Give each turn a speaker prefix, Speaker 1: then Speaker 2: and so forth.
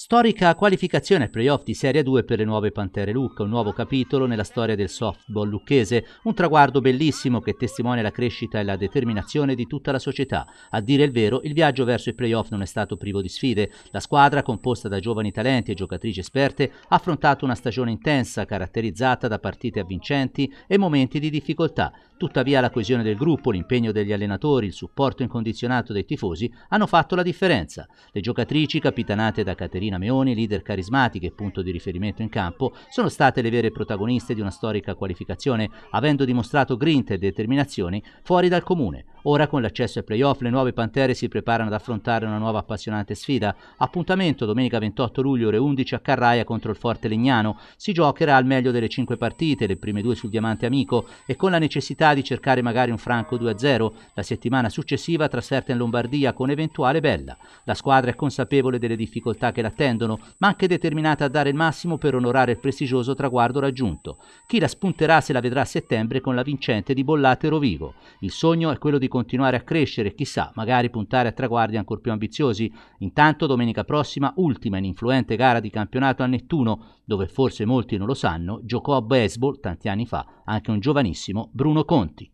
Speaker 1: Storica qualificazione playoff di Serie 2 per le nuove Pantere Lucca, un nuovo capitolo nella storia del softball lucchese, un traguardo bellissimo che testimonia la crescita e la determinazione di tutta la società. A dire il vero, il viaggio verso i playoff non è stato privo di sfide. La squadra, composta da giovani talenti e giocatrici esperte, ha affrontato una stagione intensa, caratterizzata da partite avvincenti e momenti di difficoltà. Tuttavia la coesione del gruppo, l'impegno degli allenatori, il supporto incondizionato dei tifosi hanno fatto la differenza. Le giocatrici, capitanate da Caterina Marina Meoni, leader carismatiche e punto di riferimento in campo, sono state le vere protagoniste di una storica qualificazione, avendo dimostrato grinta e determinazione fuori dal comune. Ora con l'accesso ai playoff le nuove Pantere si preparano ad affrontare una nuova appassionante sfida. Appuntamento domenica 28 luglio ore 11 a Carraia contro il Forte Legnano. Si giocherà al meglio delle 5 partite, le prime due sul diamante amico e con la necessità di cercare magari un franco 2-0. La settimana successiva trasferta in Lombardia con eventuale bella. La squadra è consapevole delle difficoltà che l'attendono, ma anche determinata a dare il massimo per onorare il prestigioso traguardo raggiunto. Chi la spunterà se la vedrà a settembre con la vincente di Bollate Rovigo. Il sogno è quello di di continuare a crescere, chissà, magari puntare a traguardi ancora più ambiziosi. Intanto domenica prossima, ultima in influente gara di campionato a Nettuno, dove forse molti non lo sanno, giocò a baseball tanti anni fa anche un giovanissimo Bruno Conti.